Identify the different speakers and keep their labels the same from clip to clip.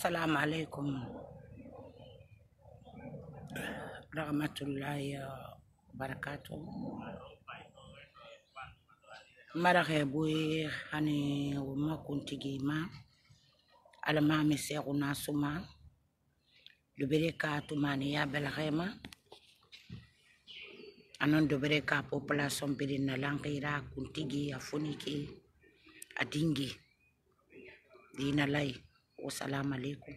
Speaker 1: Assalamu alaikum rahmatullahi Barakatou maraxe boy xane wo makuntigi ma Alama sexuna suma le ka tumani ya belrema anon de ka population birina lanqira kuntigi Afuniki Adingi dina wasalamu alaikum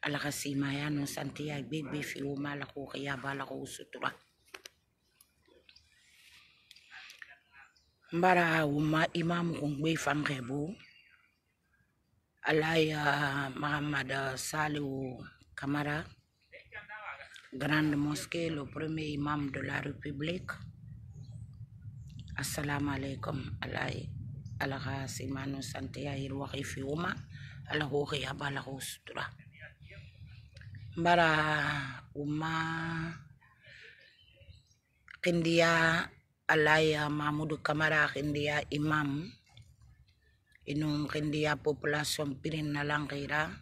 Speaker 1: ala ka semaya n'o santé gbegbe bébé ma la k'o kɛ b'a la k'o sutura bara wuma Imam kungbe fangebo ala ya mahamad kamara grande mosquée le premier imam de la république assalam alaikum ala ala ka sema n'o santiya yiriwa fiyewu ma الهوغية بالغو سترة برا وما kindiya alaya mamudu kamara kindiya imam inung kindiya populasyon pirin na lang kira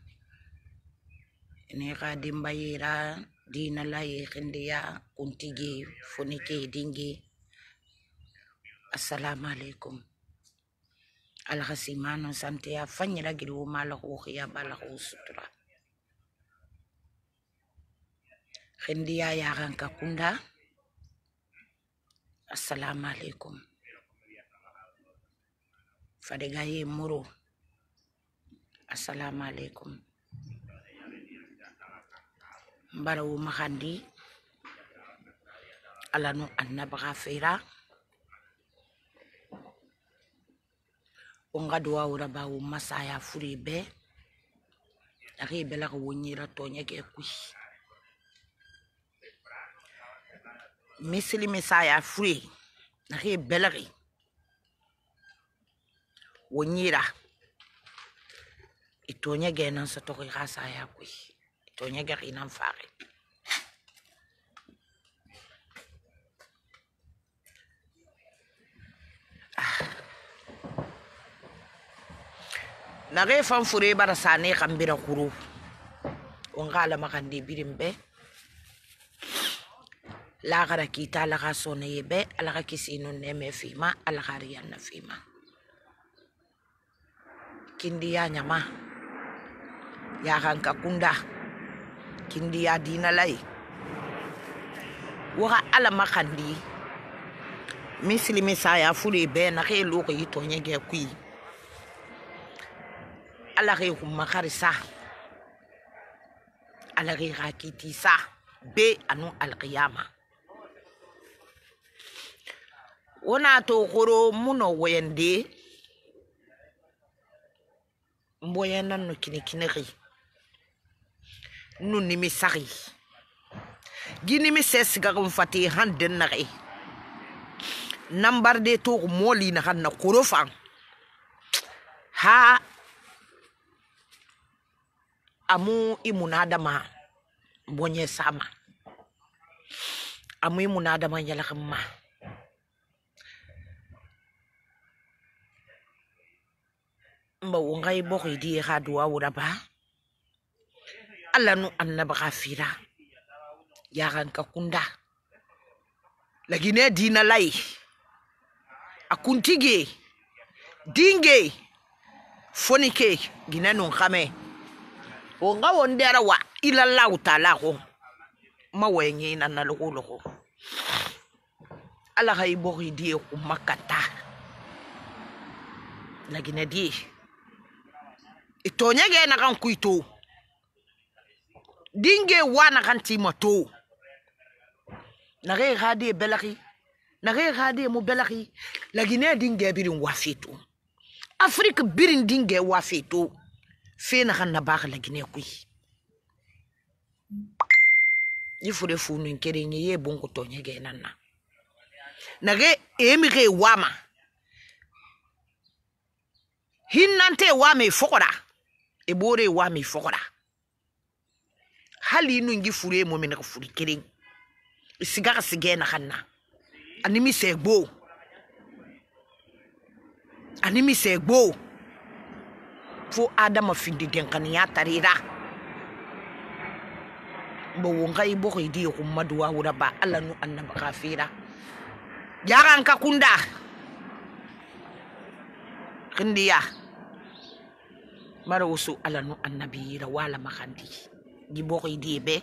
Speaker 1: ini ka dimbayira di nalay kindiya kuntigi funiki dingi assalamu alhasimano sante ya, fanya lagi gidi wo malak wo xiya balak wo ayah xendiya ya kunda assalamu alaikum fadega ye assalamu alaikum mbara alanu ongadwa uraba umasa ya bela akibela wonyira tonya ke kui misili misaya furi akibela ki wonyera itonya ge nan sa toki kasa ya kui itonya ge kinan nan ah nage fan fure bara sane kan bira kuru on ga alama kan de birin be lagara kita alaga sone ye be alaga kisinu neme fima alaga riyanna fima kindi ya nyama ya hanka kunda kindi ya dina lai waga alama kan di misilimi saya fure be nage lokaci to nyege kuyi alaxexuma xari sa alaxexa kiti sa be anu alqiyama wo na to xoro muno woyende mboyanan no kine kinexi nu nimi saxi ginimi sesigaxum fati xan den naxe nambarde toxu molina xan na xoro fan ha amu imunadama bonye sama amu imunadama nyala kemah mba wonga i boko idi ha e wura ba alla nu annaba fira ya kan ka kunda lagine dina lai akuntige dinge fonike ginanung kame won wondera wa ila law la go mawengeina na legologo ala ga e bogedie go makata lagina die e tonyege na kan kuito dinge wana kan tima to na ge ga die belagi na ge ga die mo belagi lagina dinge birin wafito afrika birin dinge wafito fena ga nna baagela ke neko e fore founu e nkereng ye e bong go tonye ke ena nna na ge e eme ge e wama hinnante e wama e fokoda e boore e wama e fokoda hali inu ngi fure e mo mene go fure nkereng e siga ga sege ena ga nna animi se gboo animi se gboo fo adama ya tarira bo wonka bo boko idi ko e kumma duwa wura ba alanu nu annaba ka fira ka kunda kindiya mara wosu nu annabi yira wala makandi gi boko idi e be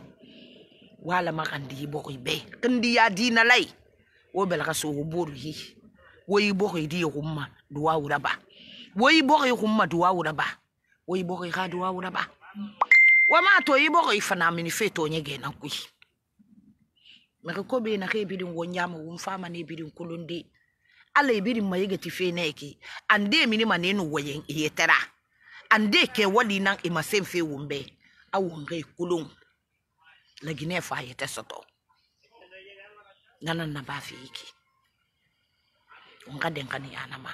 Speaker 1: wala makandi bo boko be kindiya dina lay wo belaka so wo hi wo idi e wura ba woi bogi humma duwawuna ba woi bogi ha duwawuna ba wama to yi bogi fana mini fe to nyege nan kui maka ko be na ke bidin wonya ma wun fama ne bidin kulun de ala bidin ma yege tife na yake ande mini ma ne nu woyen yetara ande ke wali nan e masen fe bɛ a wumbe kulun kolon laginɛ fa yete soto nanan na ba fi yake nga den kan yana ma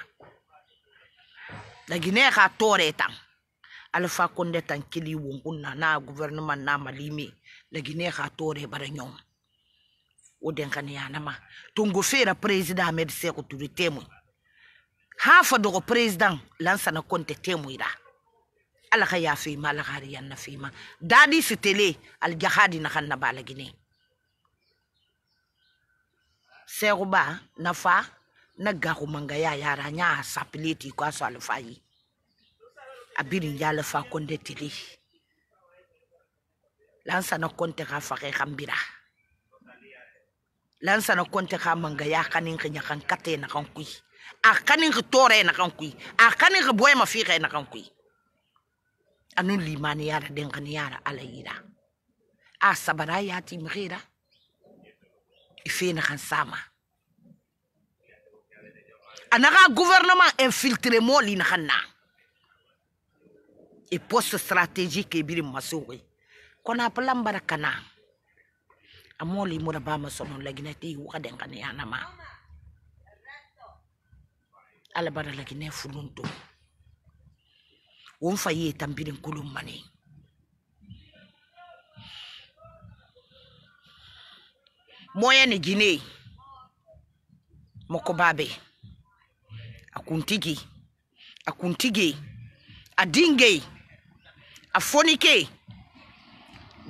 Speaker 1: la guinée xa tore tan alpha konde tan kili wonkunna na gouvernement na malimi la guinée xa tore bara ñoom wo den kani yanama tungu fera président ahmed seko turu temu ha fa dogo président lansana konte temu ira ala ka ya fima ala ka riyanna fima dadi sitele al jahadi na kanna bala guinée seko ba fa naga kumanga ya yara nya sapiliti kwa so alfai abiri ya alfa konde tili lansa no konte ka fa lansa no konte ka manga ya kanin khinya kan kate na kan kui a kanin ka tore na kan kui a kanin ka ma fi na kan kui anu limani yara den kan yara alayira a sabara ya ti mghira ifena kan sama a naxa gouvernement infiltré moolin xan na e poste stratégique e birin masoxoy kona plambara kana a mooli mura bama sonon lagina te waxaden xane yanama ala bara lagina fulun to won fa ye tambirin kulun mane moyene gine moko babe akuntigi akuntigi adinge afonike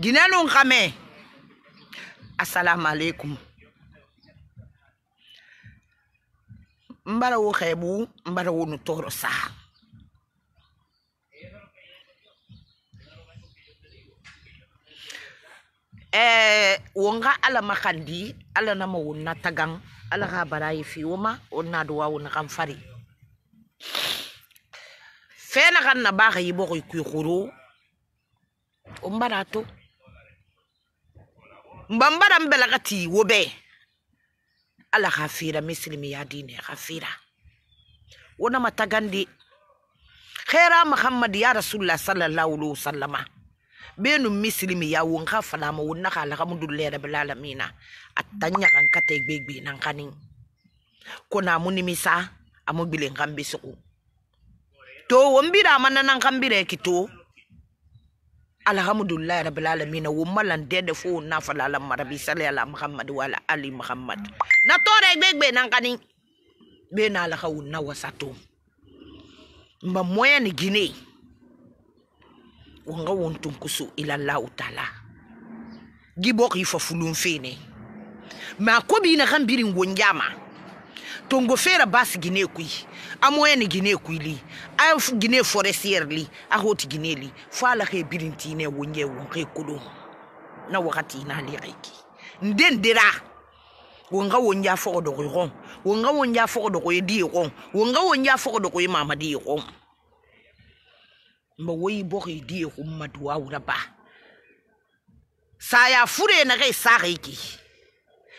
Speaker 1: ginanu nkame assalamu alaikum mbara wo xeebu mbara wo nu toro saa eh, wonga ala makandi ala nama na tagan ala xa bara fi fi woma wonna duwa wona naxan fari fena na ba ga yibo go ikwigoro o mbara to mbambara mbela gati wobe ala gafira muslimi ya dine gafira wona matagandi khaira e muhammad ya rasulullah sallallahu alaihi wasallama benu muslimi ya won ka falama la ka alhamdulillah rabbil alamin atanya kan kate gbegbe nan kanin kona munimisa amugbilen kan bisuku to wombira manna nan kambire kito alhamdulillah rabbil alamin wo malan dede fu nafala lam rabbi sallallahu muhammad wa ali muhammad na tore gbegbe nan kani be na la khaw na wasato mba moya ni gine wanga wontun kusu ila allah taala gibok ifa fulun fene ma ko bi na kambirin wonjama tongo fera bas gine kuyi amoyene guinée kuili a guinée forestière li a hoti guinée li fo ala xe birintine woñe won xe kolon na wakati na li xeki nden dira wonga wonja fogo dogoy xon wonga wonja fogo dogoye di xon wonga wonja fogo dogoye mama diye xon mba woyi boxe diye xum maduwa wura ba saya fure na kai sa ki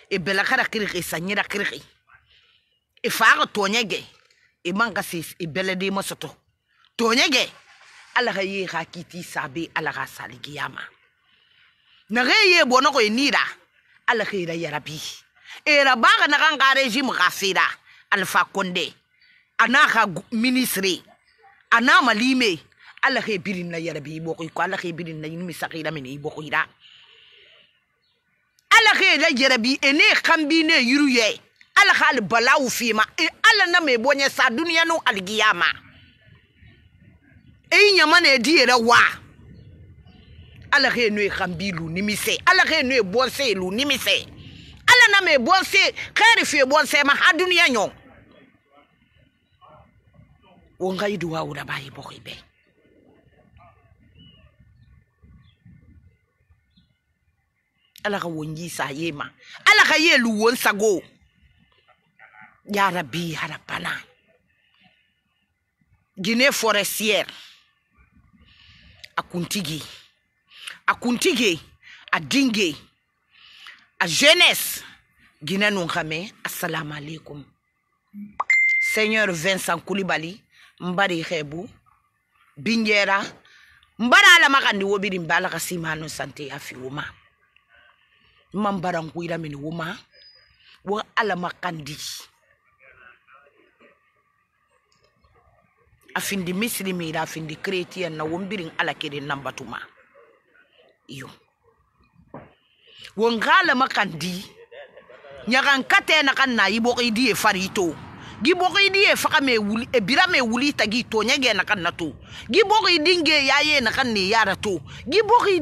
Speaker 1: e bela kara kirki sanyira kirki e faga tonyege man ka se bɛlɛden masɔtɔ tɔɲɛ kɛ ala ka ye ka kiti sabe ala ka saligiya ma nage ye bɔnɔ ko e nira ala ka yira e yarabi era ba ka nakan ka regime ka sera alfa konde ana ka ministre ana malime ala ka birin na yarabi e boko ko ala ka birin na yinmi sakira min boko ira ala ka yira yarabi ene kambi ne yuruye ala hali balawu fima e ala na mai bonye sa duniya no algiyama e nyama na edi yere wa ala he no e khambilu nimise ala he no e bonse lu nimise ala na mai bonse khairi fi bonse ma ha duniya nyon wonga yidu wa ura bayi bokibe ala ka wonyi sa yema ala ka yelu wonsago ya rabbi ya rabbana guinée forestière a kuntigi a kuntigi a dingue a jeunesse guinée nun xame assalamu aleykum seigneur vincent kulibali n bari xeebu binjera n bara alama xandi wobiri n bala xa simano sante a fi woma n man barankuyiramini woma wo alama xandi afindi misilimiɗa afindi chrétien na wombirin ala keɗen nambatuma iyo won galama kan di ñagan katena kan na yiɓoxidi ye fari to gi boxidi ye faxa me wuli e bira me wuli tagi to ñege na kan na to gi boxidinge yaye na kan ne yara to gi boxi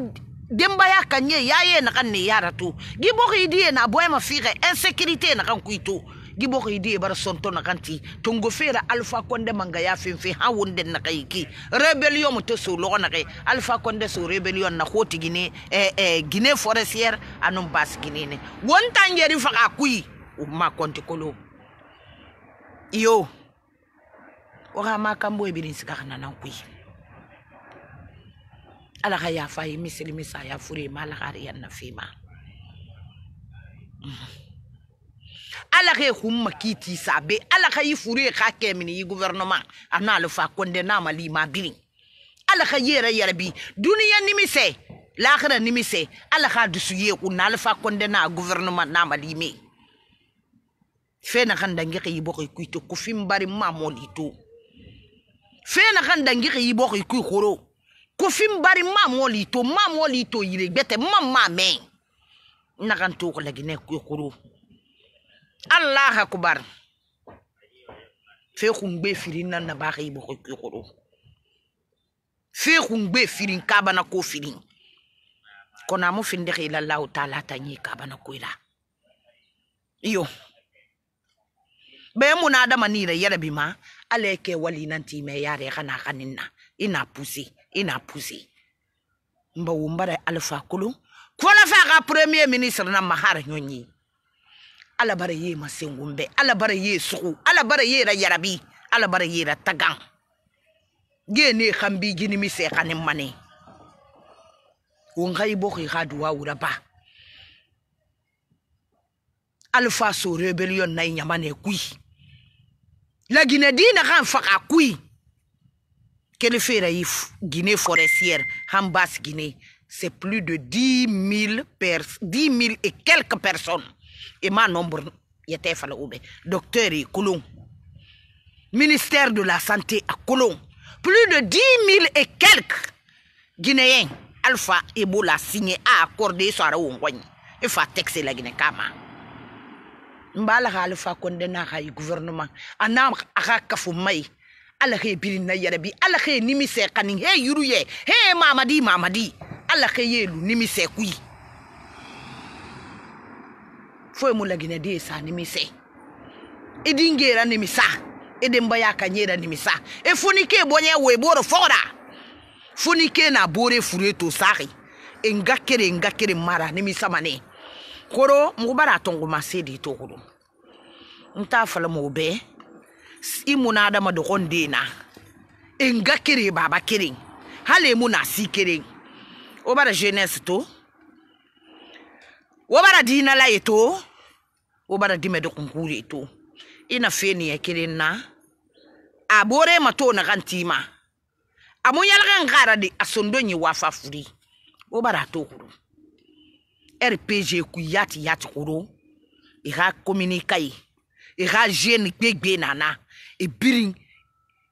Speaker 1: denbaya kan ye yaye na kan ne yara to gi boxidi ye na boyema fixe insécurité na kan kuy to gibo ko idi e bar sonto na kanti tongo fera alpha konde manga ya fenfe ha wonde na kai ki rebellion mo to so lo na kai alpha konde so rebellion na hoti gine eh eh gine forestier anum bas gine ne wonta ngeri fa ka kui oh, ma konti kolo iyo waga ma kambo e birin sika kana nan kui ala ka yafa yi misili misa ya fure ma ala ka riyan na fima mm -hmm. ala ke humma kiti sabe ala ka yi furu ka ke yi gouvernement ana le fa konde na mali ma birin ala ka yere yere bi duniya nimise lakhira nimise ala ka dusu ye ku na le fa konde na gouvernement na mali me fena kan dangi ka yi bokko ku to ku fim bari ma moli to fena kan dangi ka yi bokko ku khoro ku fim bari ma moli to ma moli yire gbete ma ma men nakan to ko lagine ku khoro allah akbar fe kun gbe firin nan na baxa i boxo kixoro fe kun gbe firin kabana ko firin kono amu finde xe ilallahu taala tañi kabana koyla iyo be muna adama nira yara bima ala yake wali nan ti me yare kana kanin na ina pusi ina pusi mba wumbara alfa kulu kona fa ga premier ministre na mahar nyonyi ala bara ye ma sengun la ala yarabi tagan khambi gini mi se ba rebellion nay nyama kui la gine dina la kui quelle fera Guinée forestière hambas basse c'est plus de 10 000 pers 10 000 et quelques personnes et ma nombre yɛtɛ docteur et ministère de la santé à kolon plus de 10 000 et quelques guinéens alpha Ebola signé a accorder sara wo ngɔnyi e fa texte la guinée kama mbala alpha kɔnde n'a gouvernement a n'a ka soit ala ka ala he mamadi mamadi foyi e mu laginɛden ye sa nimisɛ i e din gera e nimisa i denba y'a ka ɲɛra nimisa i funi ke bɔɲɛ wo i b'o de fɔgɔda funi ke na bore fure to sari i nga kere i nga kere mara nimisa mane koro mɔgɔ bara a tɔngoma se de to koro n t'a fala mɔgɔ bɛɛ i muna adama dɔgɔn den na i nga kere baba kere hali i muna si kere o bara jeunesse to wo bara diinala ye to wobada dimede kunkure to ina feni ya kirin na a bore mato na kan tima amun yalgan gara de asondon yi wafa furi wobada to kuro rpg ku yati yati kuro iha kominikai iha jeni gbegbe nana ibirin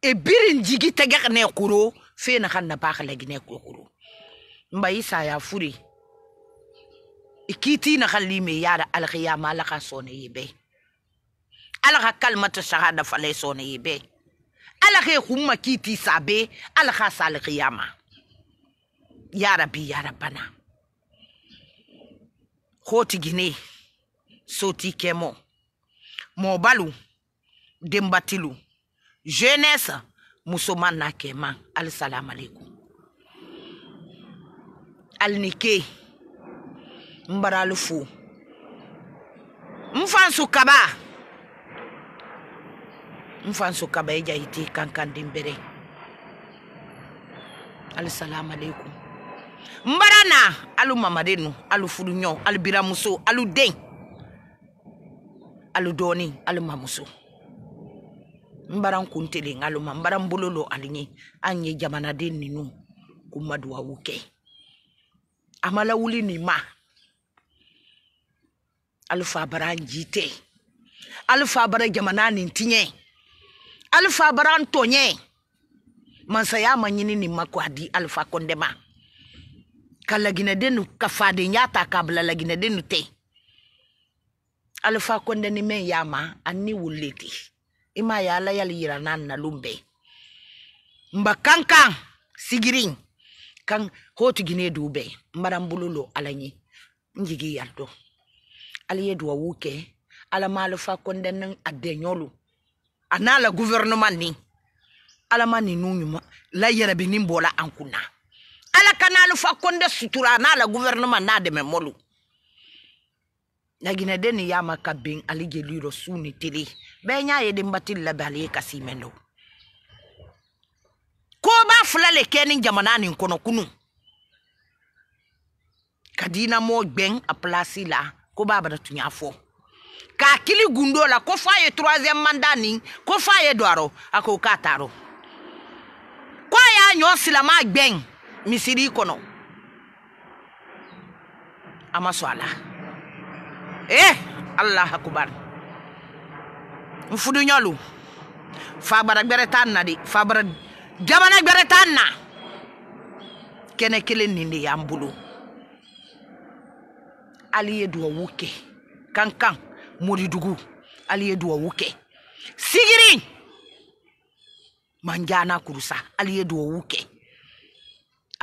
Speaker 1: ebirin jigi tɛgɛ ne kuro fe na ka nabaa ka lagine kuro mba isa ya furi ikitina halime yara alkhiyama ala ka sone yebe ala ka kalmatu shahada fale sone yebe ala ka humma kiti sabe ala ka sal alkhiyama ya rabbi ya rabbana hoti gine soti kemo mobalu dembatilu jeunesse musoman na kema alisalamu alaikum alnike n bara alufo nfa nso kaba nfa nso kaba egya ite kankan de mbere alaikum n na alu mamade no alu furu nyɔ alu bira muso alu den alu doni alu mamuso n bara n kun alu ma n bara n bolo lɔ alu ɲɛ an ye jamanaden ninnu k'u ma alfa bara n ji tɛ alfa bara jamana nin tiɲɛ alfa bara n tɔɲɛ mansaya ma ɲini nin a di alfa kɔndɛma ka laginɛden ka fadenya ta k'a bila laginɛden nu tɛ alfa kɔndɛ ni mɛn ani wulile te i m'a yali yira n'a nalon mba kankan sigirin kan hotigine du bɛɛ n bara n bolo ala ye duwawu ala ma fa kɔndɛnɛ a dɛɲɔ lo a n'a la guvɛrɛnɛman nin ala ma ninu la yɛrɛbi nin bɔla an ala ka fa kɔndɛ sutura a n'a la guvɛrɛnɛman n'a dɛmɛ mɔlu laginɛden ni y'a ma ka ben ale jeli rɔ ye denbatili labɛn ale ye kasi mɛn dɔ koba le kɛ jamana nin kɔnɔ kunu ka diinamɔ gbɛn a pilasi la ko b'a bara tun y'a k'a kili gundo la ko f'a ye troisième mandat nin ko f'a ye don a k'a t'a ko y'a ɲɔ silama gbɛn misiri kɔnɔ a ma sɔn a la ee eh, alahu akubar n fuduɲɔ lo fabara gbɛrɛ t'a na de fabara jamana gbɛrɛ t'a na kɛnɛ kelen nin de y'an aliye ye wuke kɛ kankan moridugu ali ye duwawu kan, kan, sigiri manjana kurusa aliye ye wuke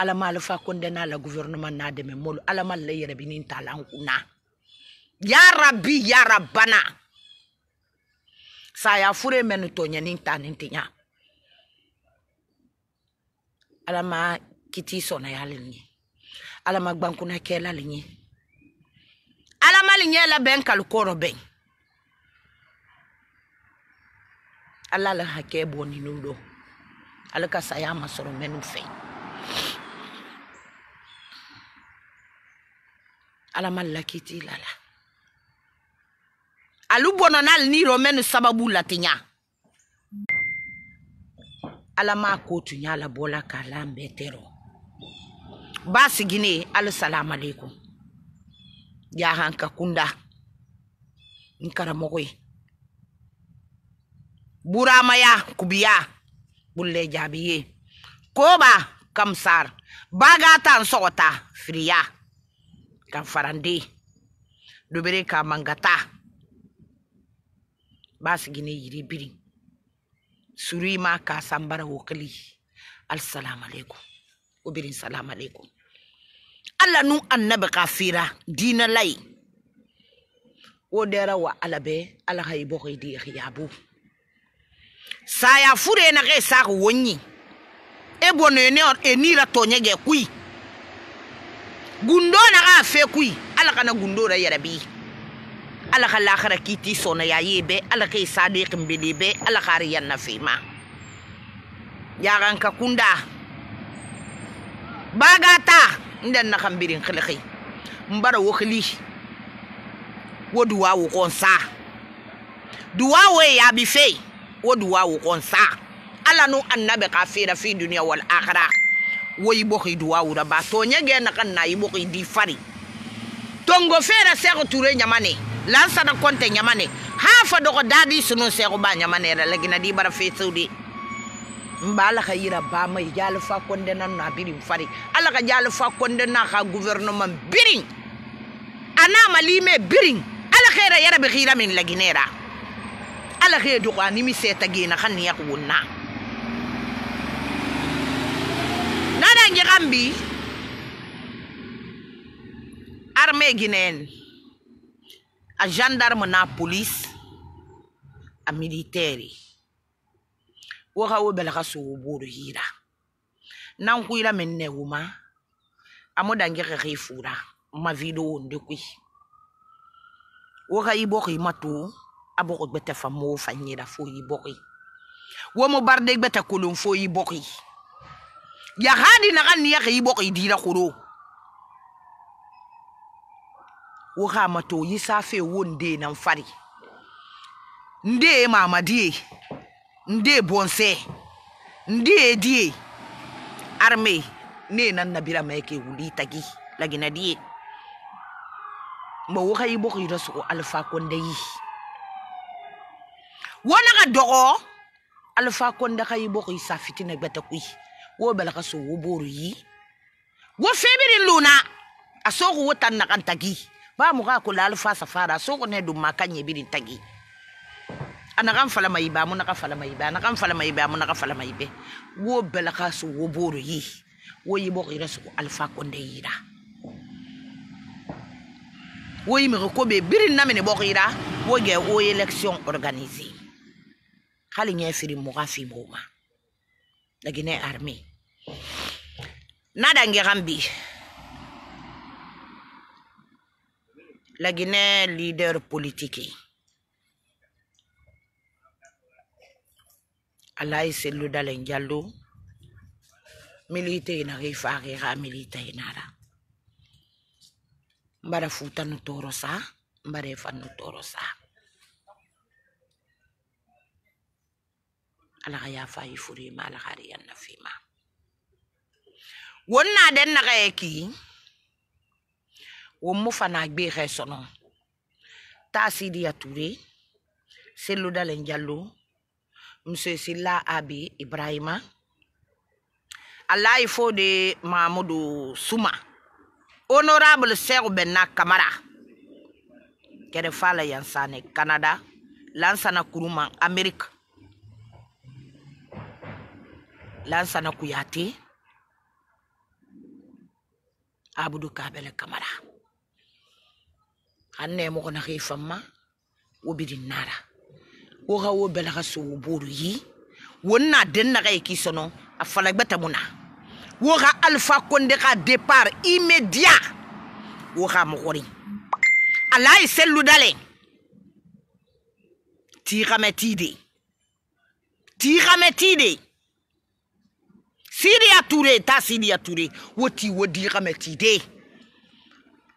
Speaker 1: ala mal fa kɔndɛ la Gouvernement n'a dɛmɛ mɔlu ala mal la yere bi talan ta ya rabbi ya yarabi yarabana saya fure men to nintinya tanin tinya ala ma kiti sona ya ɲɛ ala ma kela kɛla alamali nyɛla bɛn ka bɛn ala le hakɛ bɔ ninu dɔ ale ka saya ma sɔrɔ mɛnu fɛ ala ma lakiti la la alu bɔnɔ n'ale ni yɔrɔ mɛnu sababu la ti ɲa ala ma ko tun y'a labɔ la k'a la bɛɛ tɛrɔ ba sigini ali Jangan ka kunda nkara mogoy ye buramaya kubiya bulle jabiye koba kamsar bagatan sota friya, kan farandi, dubere ka mangata gine yiri biri surima ka sambara wokli assalamu alaikum ubirin salamu alaikum ala nu annabi kafira dina lai wo dera wa ala be ala hay bokoy di khiyabu saya fure na ke sa wonyi e bono ne on e ra to nyege kui gundo na ka fe kui ala kana gundo ra yarabi ala ka lakhara kiti sona ya yebe ala ke sadiq mbilibe ala khari yanna ma yagan ka kunda bagata ndan na kambirin khilqi mbara wo khili wo duwa wo konsa duwa wo ya bi fe wo wo ala nu annabi kafira fi dunya wal akhirah wo yibo khi duwa wo ba to nyege kan na yibo khi di fari tongo fera sego ture nyamane lansa na nyamane hafa dogo dadi sunu sego ba nyamane ra di bara fe saudi mba ala ka yira ba mai jali fa konde nan na biri fari ala ka jali fa konde na ka gouvernement birin ana malime biri ala khaira yara bi khira min laginera ala khaira du qani mi seta gina kan ya na nada ngi gambi armée guinéenne a gendarme na police a militaire woka wo bɛlɛka sowo booro yiira nan kuyira min nɛ wuma a mo dange kɛkɛ i fuura n ma viido wo n de koyi woka i bɔki i ma to a bɔki gbɛtɛ famoo fa nyira fo i bɔki wo mo barde gbɛtɛ kolon fo i bɔki yahadi naga niya kɛ i bɔki i diira koro woka a ma to yisaafee wo n deenan fari n dee maamadi ye ndị e bonse ndị edie arme ne e na nabira ma yake e wuli tagi lagina die ma waka yi boko yira soko alfa konda yi wona ka dogo alfa konda ka yi boko isa fitina gbata kui wo bala ka so wo boru yi wo febiri luna a soko wo tan na kan tagi ba mu ka ko alfa safara soko ne dum ma kan yi birin tagi Anakam ah, fala maiba amuna naka fala maiba anakam fala maiba amuna naka fala maibe wo bela ka wo boru yi wo yi bo alfa ko ndeyira wo yi ko be birin na mene bo ira wo ge wo election organisé khali nye firi boma lagi ne army Nada nge gambi lagi ne leader politique Alai e selu dalen jallo milite na ge fa ge ga milite na mbara futa no toro sa mbare fa no toro sa ala ya fa e furi ma ala na fi ma wonna den na ga na gbe ta si turi, ature selu dalen msuesila abi ibrahima ifo de mahamudu suma honorable sir, bɛnna kamara kɛrɛfɛ la yansane canada lansana kuruma amerika lansana kuyate abudu kabɛlɛ kamara an nɛmɔgɔ na k'i famma wo nara wo xa wo bɛla xa yi wonna na e k'i a wo alpha konde départ immédiat wo xa moxori a e sellu dalen tii xame tii de tii xame tii ta siria ture wo ti wo di xame tii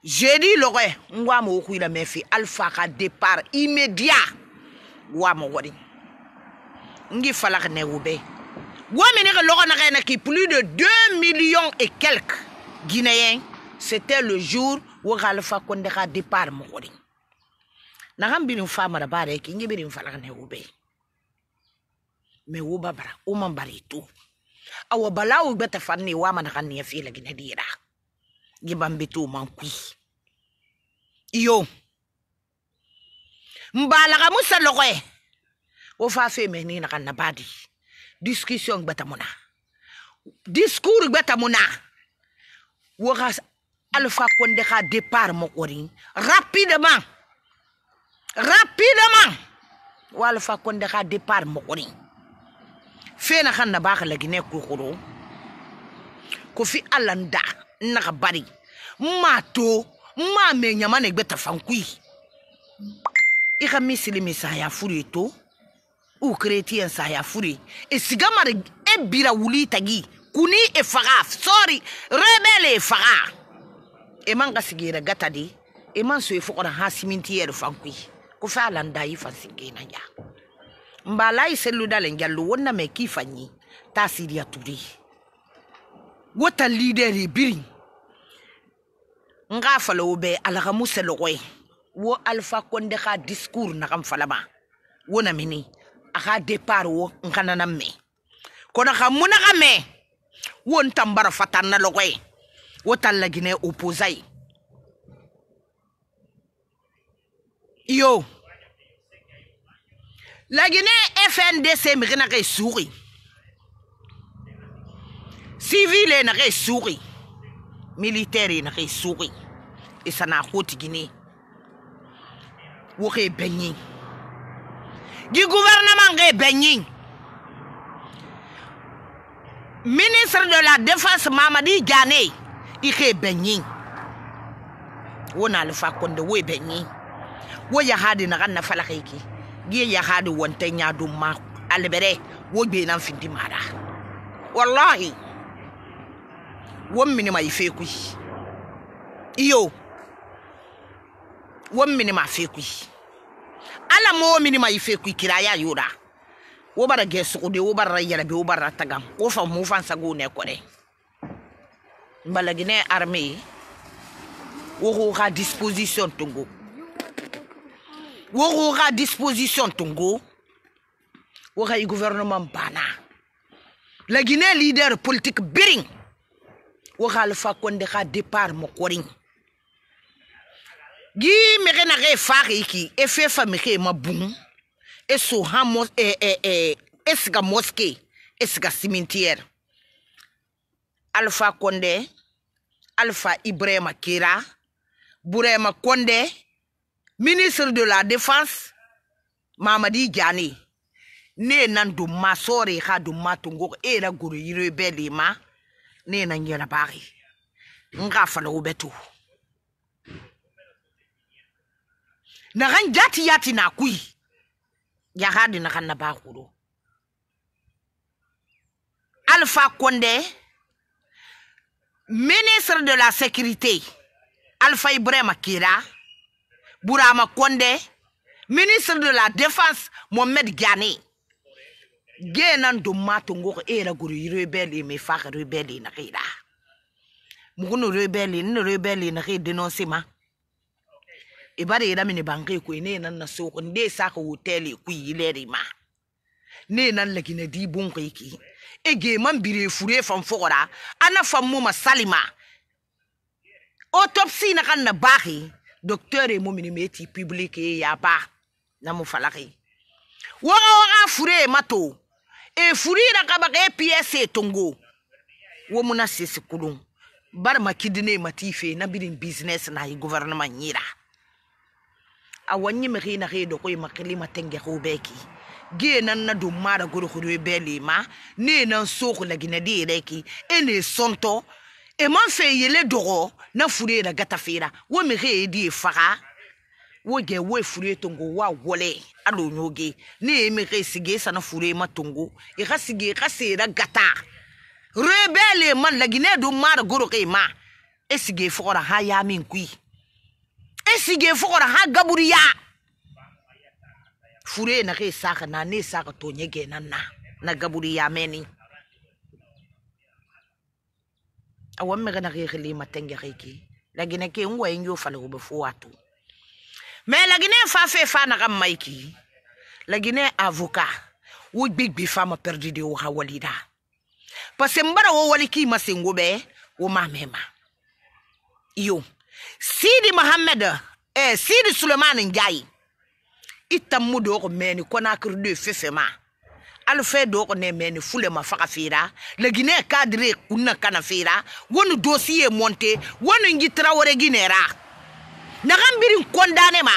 Speaker 1: j'ai dit, l'oreille, mo alpha départ immédiat wa mogodi ngi falak ne ube wa meni ke logo na na ki plus de 2 millions et quelques guinéens c'était le jour wo galfa konde ka départ mogodi N'agam gam birin fa mara bare ki ngi birin falak ne ube me wo bara? o man bari to awa balawu gbata fanni wa man kan ne fi la gine dira gi bambe man kui mbalaga musa logoe wo fa fe me ni na kan na badi discussion gbata muna discours gbata muna wo ga alfa konde ka départ mo korin rapidement rapidement wo alfa konde ka départ mo korin fe na kan na ba ka lagine ko koro ko fi alanda na ka bari ma to ma me nyama ne gbata fankui i ka misilimi saya furu ye to u kretiyen saya furu ye e sigamari e bira wuli tagi kuni e faga sori rebele e faga e man ka sigiyɛrɛ gata de e man so e fɔgɔra ha siminti yɛrɛ fan koyi ko fɛ ala n da i fan sigiyɛna ya n ba la i selu dalen jallo wo na mɛ k'i fa ɲi taa siriya ture wo ta lidɛri biri n k'a falo bɛ alakamu sɛlɔgɔ ye wou alfa konde ka diskour na kam falama. Wou namini, akha depar wou, nkananamme. Konakam mounakame, wou ntambar fatan na lowe, wotan lagine opozay. Yo, lagine FNDC miki nake souri. Sivile nake souri. Militeri e nake souri. E sanakoti gini, woxe beñi gi gouvernement ngay beñi ministre de la défense mamadi diane ike beñi wona le fakonde wo ya wo hadi na ganna falakiki gi yahadi wonte nyaadu ma albere wo gbe nan findi mara wallahi wo minima ife kuyi iyo womini ma fekui ala mo ma ifekui ya yura wo bara wo bara wo bara tagam wo fa mu ko de balagine armée wo ko disposition tongo, wo ko disposition fait wo gouvernement bana lagine leader politique biring wo ka alpha a ka départ mo gi mere na ge e, e ma bon e so ha mo e e e e siga e cimetière alpha konde alpha ibrahima kira burema konde ministre de la défense mamadi jani ne nan don ma sore ha don ma tongo e ma ne nan yara bari nga jati yati kui ya hadi na alpha Konde, ministre de la sécurité alpha ibrahima kira burama Konde, ministre de la défense mohamed Gani. genan do mato era eh, guru rebelle me fa rebeli na kira e ba de yera mine bange ko ne nan na so ko nde sa ko hotel e ku yile ma ne nan la kine di bon ko yiki e ge man bire e fure e fam fora ana fam mo masalima autopsie na kan na bahi docteur e mo mine meti public e ya ba na mo falaki wa wa fure mato e furi na ka ba ke psa tongo wo muna sisi kulun bar makidine matife na birin business na yi government yira awanyi mexina xe doxoy maxilima tengexu be ki genan na don mara gurguru be lema ne nan soxu lagina di yere ki e ne sonto e man fe yele dogo na fure na gata fera wo mexe ye di ye faxa wo ge wo ye fure tongo wa wole alo ɲo ge ne ye mexe sigi e, e sana fure ma tongo i e xa sigi i xa sera gata re be lema lagine don mara gurgu ma e sigi e foxora ha ya min kui esige fukora ha gaburi ya fure na e e ke saka na ne saka to nyege na na na gaburi ya meni awan mega na ke khili matenge ke lagine ke ngwa ingyo fale go be fuatu me lagine e fa fe fa na kam maiki lagine avocat wo bi fa ma perdi de wo ha walida parce mbara wo waliki masengo wo mamema iyo sidi mohammed eh, sidi sulemani njayi itammu doko meni konakiri do fefema alfe doko ne meni fulema faka fira lagine kadire kunna kana fira wonu dossier monte wonu ngitra wore ginera nakan birin kondane ma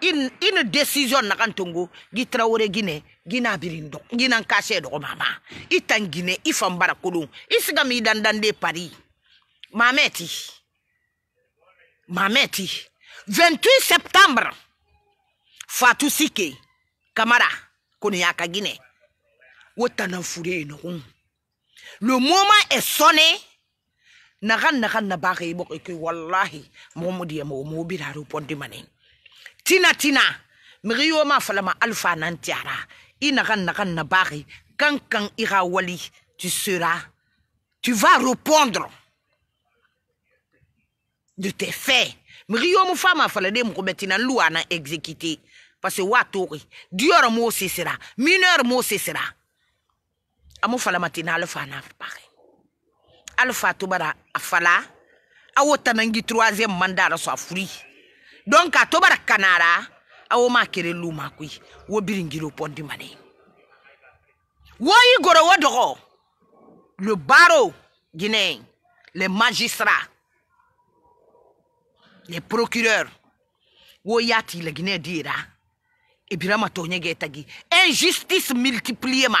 Speaker 1: in in decision nakan tongo gitra wore gine gina birin do gina kashe do mama itan gine ifan barakulu isiga mi dandande pari mameti Mameti, 28 septembre, Fatou Sike, Kamara, Konyaka Guinée. Le moment est sonné. Nagan nagan na bari bo ke wallahi momo dia mo mo Tina tina mrioma ma ma alfa nantiara. ina I nagan na bari ira wali tu seras tu vas répondre de tes faits. Mrio mu fama fala de mu na loi na exécuter parce que wa Dior mo sera, mineur mo sera. Amu fala matina fa na pare. Ah, Alfa to bara afala awota ah, nangi troisième mandat so afuri. Donc a to bara kanara awo ah, ma kere luma kui wo biringiro pondi mane. Wo igoro wo Le barreau guinéen, les magistrats les procureurs wo yati guinée dira ibirama ont dit injustice multipliée ma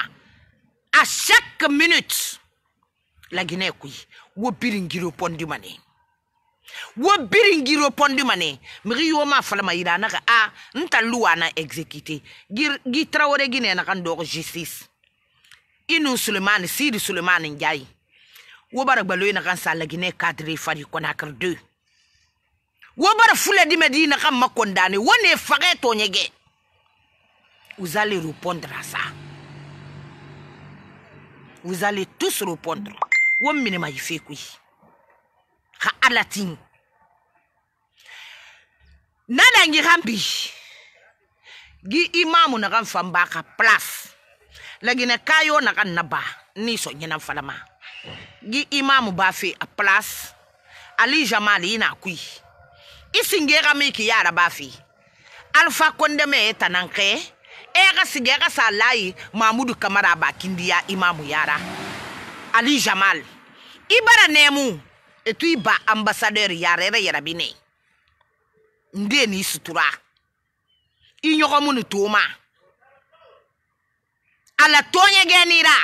Speaker 1: à chaque minute La koyi wo biringiro pɔndi ne wo biringiro pɔndi yo ma falama yira a nta nous na exécuté gi gi justice inu sulemani sidi sulemani njayi wo bara gbaloyi sa cadre fari conacre wobara fuledi medina ka makondane wone fage tonyege vous allez répondre à ça vous allez tous répondre won mine ma yife kui ha alatin nana ngi hambi gi imamu na kan famba ka place lagina kayo na kan naba ni so nyina falama gi imamu ba fe a place ali jamali na kui i singe ka mi k'i yara bafi alfa kondeme e tananke e ka sige ka sa layi mamudu kamara ba kindiya imamu yara ali jamal i bara nemu etu i ba ambassadeur yara yɛrɛ yɛrɛ bi ne n'i sutura i ɲɔgɔnmu ni toma ala tɔɲɛgɛ nira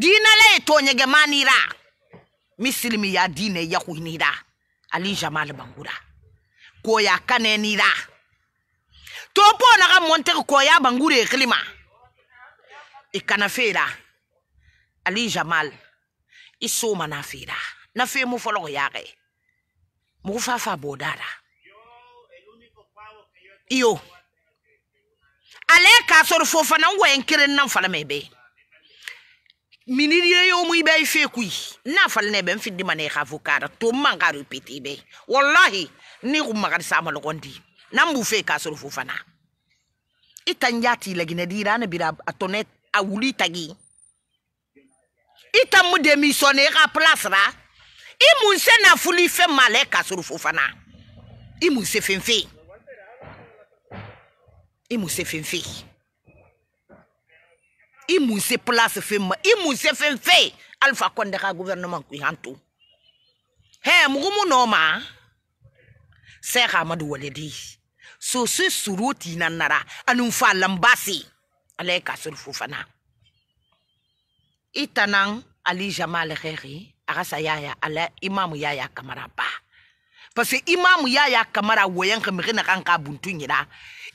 Speaker 1: diinɛla ye tɔɲɛgɛma nira misilimi ya diinɛ yakuhinira ali jamal bangura koya kanenira to po naga montege koya bangura ekilima i kana feera ali jamal i soma na feera na fee mu fɔlɔgɔ yaage mugu fa fa b'o dara iyo ale k'a sɔrɔ fo fana n wɛn kelen na fana mɛ bɛ yen Minilye yo mwibè yi fe kwi, na fal nebe mfit di mane yi kha vokara, to man gari piti yi be. Wallahi, ni koum magari sa mwen gondi, nan mwou fe kwa soru fufana. Ita nyati la gine dirane bira atonet a wuli tagi. Ita mwou demisoni kwa plasra, imoun se na fuli fe male kwa soru fufana. Imoun se fin fi. Imoun se fin fi. i mun se place fɛn i mun se fɛn fɛn alfa kɔnde ka gouvernement kun yan to he mu nɔ ma sheikh amadu walidi sose suruti nan nara ani fa lambasi ala ka sulfu fana itanan ali jamal khairi aga sayaya ala imamu yaya kamara ba parce que imamu yaya kamara woyan ka mi kana kan ka buntu nyira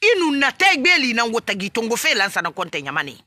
Speaker 1: inu na tegbeli na wotagi tongo fe lansana konte nyamani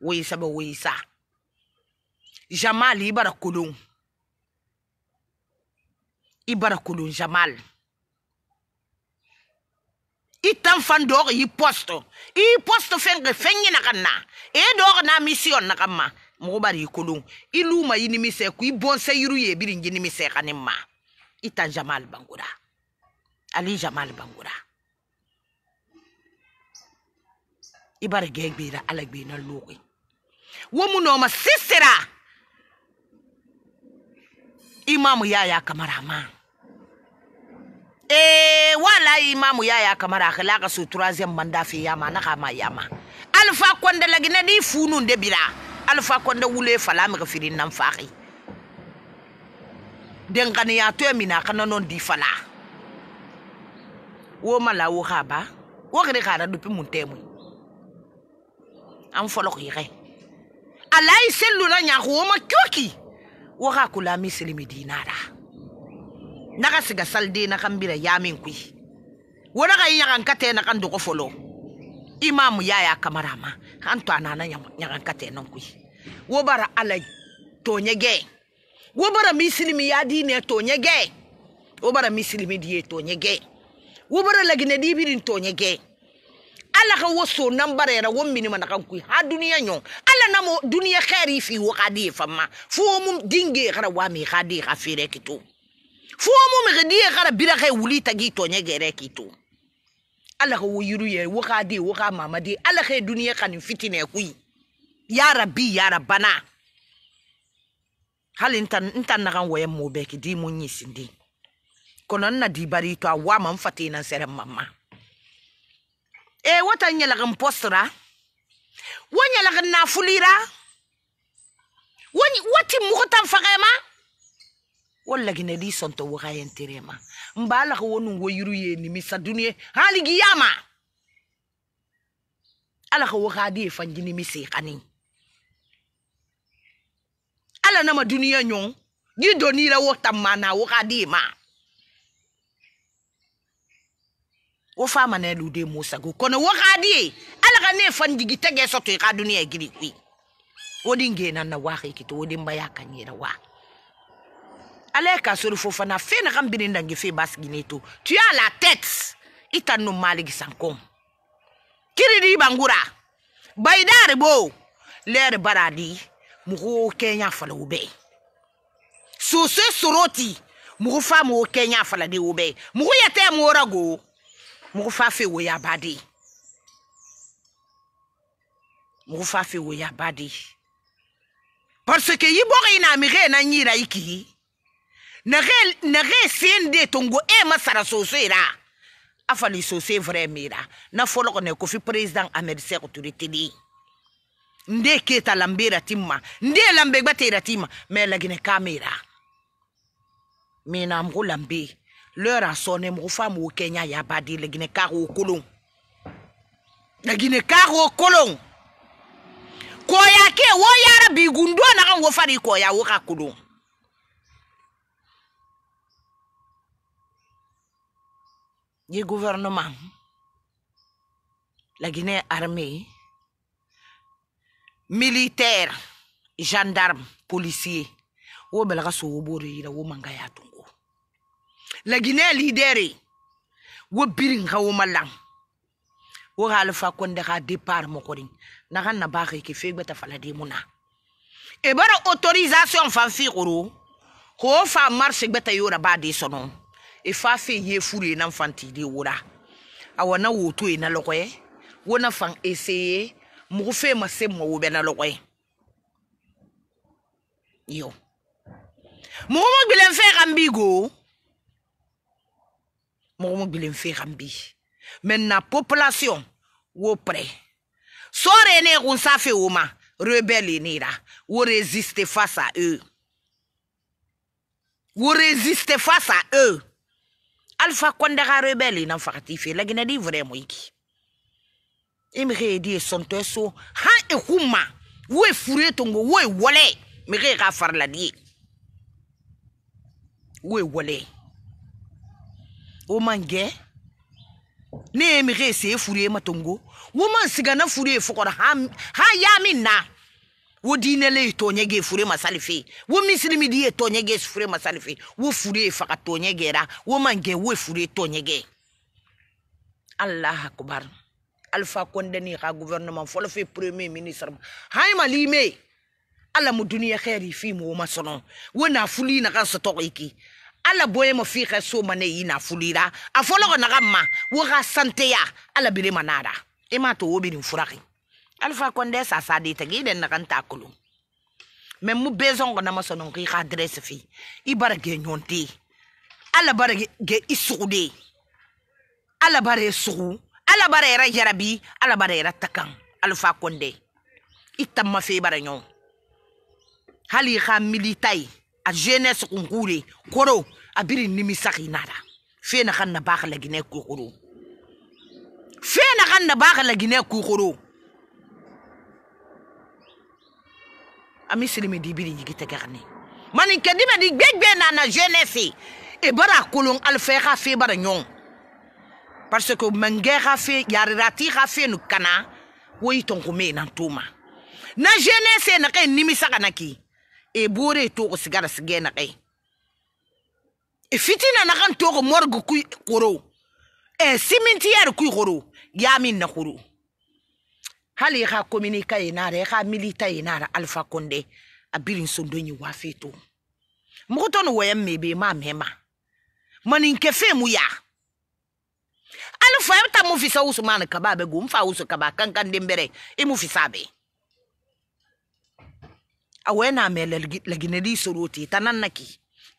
Speaker 1: woyisa bɛ woyisa jamal i bara kolon i bara kolon jamal i tan fan dɔɔgɔ i pɔstɔ i pɔstɔ fɛn kɛ fɛn ɲina ka na e dɔɔgɔ n'a misiyɔn na ka ma mɔgɔ bari i kolon i lu ma i nimisɛ ko i bɔnsɛ yiru ye biri nji nimisɛ ka ni ma i tan jamal bangura ali jamal bangura i bara gɛɛ gbera ala gbena loge ma sisera imamu yaya kamarama eh wala imamu yaya kamara ka su troisième mandat fi yama na kama yama alfa konde lagi na di funu de bira alfa konde wule fala mi firin nam faqi den kan ya to mina kana non di fala wo mala wo khaba wo dupi mun temu am folo ko makyoki sellula ñaxuwoma coki woxa kulami silimi na naxa siga salde naxan bira yamin wona wo naxa i ñaxankate naxan doxo folo ya yaya kamarama an to anana ñaxankate nan kui wo bara to toñege wo bara mi ne to toñege wo bara mi di to toñege wo bara lagine to toñege ala ka woso so nambara yɛrɛ wo minima na ka kui ha duniya ɲɔn ala namo duniya kɛri fi wo ka di ye fama dinge kara wa mi ka di ka feere kito fo mu mi ka di ye kara wuli ta k'i tɔɲɛ gɛrɛ kito ala ka wo yiru yɛrɛ wo ka di wo ka mama di ala ka duniya ka nin fitinɛ kui yarabi yarabana hali nta nagan wɔyɛ mo bɛɛ ki di mo ɲisindi kɔnɔ n na di bari to a wa ma n fate sɛrɛ mama e eh, wata nyalagin posira ah? wo nyalagin na fulira wati mugutan fagema wo lagina di sonto wagayen terema mba wonu wonun wo yiru ye nimisa duniye haligi yama alaga wagadi ye fanji nimisi kani ala nama duniya nyon ni donira wo tamma na wagadi ma fa ma na de musa go kono wo khadi ala ka ne fan digi tege soto ka giri kwi di nge nan na waxe kito di mbaya kanyira wa ala ka sori fo na fe na kan ndangi fe bas to tu as la tête ita no maligi sankom kiri di bangura baydare bo ler baradi ko kenya fala ube so se soroti mugo fa mu kenya fala de ube mugo yete mu rago mɔgɔ fa fɛ o y'a ba de ye mɔgɔ fa fɛ o y'a ba de ye parce que i bɔgɔ i na mi ge na nyira i ki na ge na ge sen de tongo e ma sara soso ira afali soso vrai mira na fɔlɔ kɔni ko fi président Ahmed Sekou Touré tele nde keta lambe ratima nde lambe gbate ratima me lagine kamera mina mgo lambe l'heure a sonné mon femme de Kenya ya badi legine karo okolon legine karo okolon koya ke wo yara bigundo na kan wo fari koya wo ka kolon ye gouvernement la Guinée armée militaire gendarme policier wo belaga sowo bore yira wo manga ya tungo la guinée lidere wo birin ha wo malang wo hal fa konde ha départ mo korin na han na baaxe ke fe gbata fala de muna e bara autorisation fan fi goro ko fa marche gbata yora ba de sono e fa fe ye fure nan fanti de wora awana wo to e na lokoye wona fan essayer mugu fe ma se mo wo be na lokoye yo mugu mo gbilen fe kan bigo Mon mo gbilen rambi. maintenant population wo près, sore ne kun safe wo ma rebelle ne wo face à eux wo résister face à eux alpha konde ka rebelle nan fakati la di vrai mo iki imre di e sonto e so ha e huma wo e fure tongo wo e wole mire ka farla di e. wo o man gɛ ne ye mege see furu ye matongo wo man sigana furu ye fokɔrɔ ha ya min na wo diinɛle ye tɔɲɛ ge fure masali fe wo misilimi di ye tɔɲɛ ge fure masali fe wo fure ye faga tɔɲɛ gɛra wo man gɛ wo fure ye tɔɲɛ gɛ allah akubar alfa kondeni ka gouvernement fɔlɔ fe premier ministre ma hayimalime ala mu duniya xɛɛri fi mo ma sɔnɔ wo na fuli na ka sɔtɔgɔ iki ala boyemo fixe somane yina fulira a fologo naga ma woga santeya ala bire manara i e ma to wobirin furaki alfa konde sasade tagi den nagan ta kulum me mu bezongo nama sonon ki ka adresse fi i bara ge nyonte ala bara ge i sugude ala bara ye sugu ala bara yɛrɛ yarabi ala bara yɛrɛ takan alfa konde i tamma fe bara ɲɔn hali i ka milita ye a jeunesse kunkure koro a biri nimisa kinara fena kan na baka lagine kukuru fena kan na baka lagine kukuru ami silimi di biri yigi tegarni mani ma di gbegbe na na jeunesse e bara kolon alfexa fe bara ɲɔn parce que mangexa fe yariratixa nu kana woyi tonkume nan tuma na jeunesse naxe nimisa kana ki ebore e togo sigara sigena kai e fitina na kan togo morgu kui koro e siminti yar kui koro yami na koro hali ka kominika ina re ka milita ina ra alfa konde abirin sondonyi wa feto mugoto no wayam mebe ma mema manin kefe mu ya alfa ta mu fisa usman kaba be gum fa usu kaba kan dembere e mu fisa be awena mele laginedi soroti tanan naki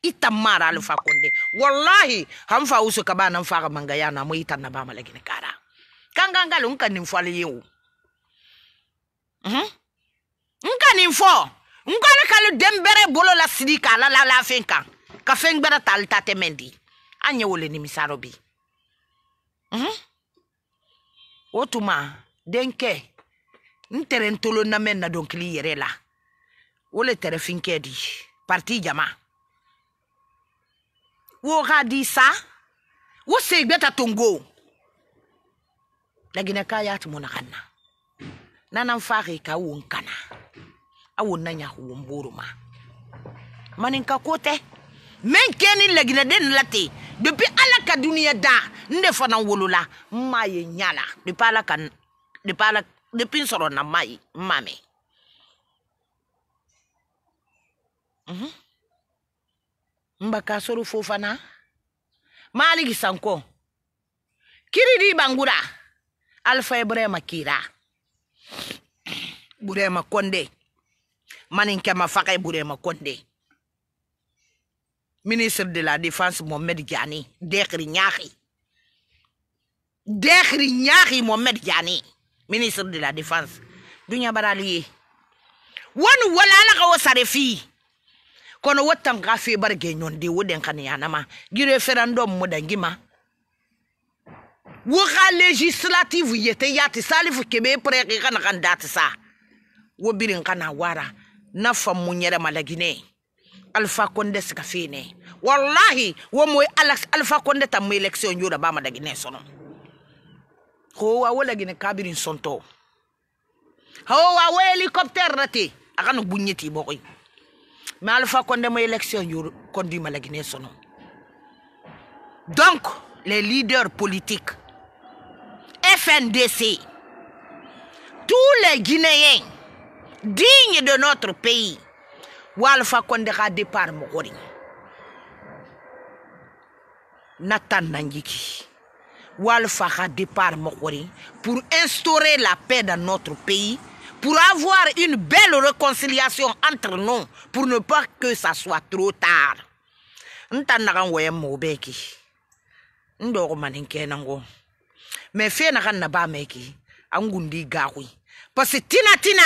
Speaker 1: ita mara alfa konde wallahi hamfa uso kabana mfa ga mangaya na mo ita na bama lagine kara kanga ngalo nka ni mfali yewu mhm nka ni mfo nka ne kalu dembere bolo la sidika la la la fenka ka fengbera tal tate mendi anye wole ni misaro bi mhm otuma denke ntere ntolo na men na donkili yere la wo le tɛrɛfinkɛ di parti jama wo ka di sa wo se gbɛta tongo lagina ka ya tumu na kana nanan fari ka won kana a na nya won boro ma manin ka men keni lagina den late depuis ala ka duniɲa da nde fana wolola mma ye nyala depuis ala ka depuis ala depuis sɔrɔ na mma ye mɛn Mhm. mbaka soro fofana Mali maligi sanko di bangura alfa ibrahima e kira burema konde maninke mafaka e burema konde ministre de la défense mohamed diani dekri nyaki dekri nyaki mohamed diani ministre de la défense Dunya barali wonu wala ala ka sare kono wottan ka fe barge nyondi woden kan yanama gi referendum mo dangima woka legislative yete yati salifu kebe preki kana kan dati sa wo birin kana wara na famu nyere malagine alfa konde sika fene wallahi wo moy alex alfa konde tam election yura ba malagine sono ko wa wala gine kabirin sonto hawa wa helicopter rati akanu bunyeti bokoy mais alpha Kondé mo élection yo conduit la guinée nom. donc les leaders politiques FNDC tous les guinéens dignes de notre pays walfa konde départ mo Nathan Nangiki, walfa départ pour instaurer la paix dans notre pays pour avoir une belle réconciliation entre nous, pour ne pas que ça soit trop tard. mais fe na kan na ba meki angundi gundi gawi parce tina tina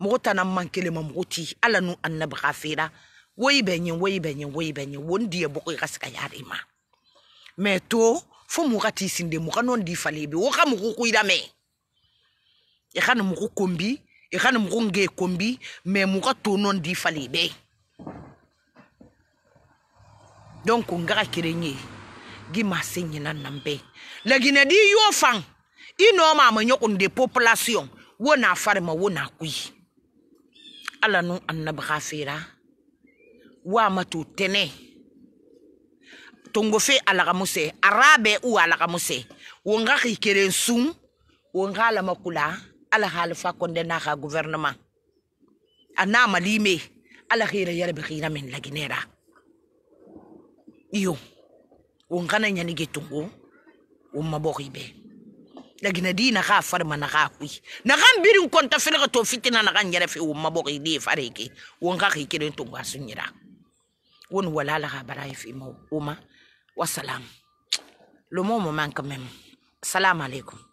Speaker 1: mugo tana man kele ma mugo ti ala nu annabi khafira woyi benye woyi benye woyi benye wondi e boko ga mais to fo mu ga ti sinde mu kanon di falebi wo ga mu ko kuida me e ga ne mogo kombi e ga ne mogo nge e kombi me moga tonon di fa lebe donc nga ga kere nye gi ma se nyina nan be lagina di yo fan ino ma ma nyokun de population wo na fare ma wo na kui ala nu annabi ghafira wa matu tene tongo fe alagamuse arabe u alagamuse wo nga ga kere sun wo nga ala makula ala hali fa konde na ha gouvernement ana malime ala khira bi khira min laginera iyo kana nyani getungo umma bokibe lagina na ka farma na ka kui na biri birin ta filga to fitina na kan yare fi umma di fareke wonka den tungo asunyira won la ha barai fi mo uma salam lo mo mo man même salam alaikum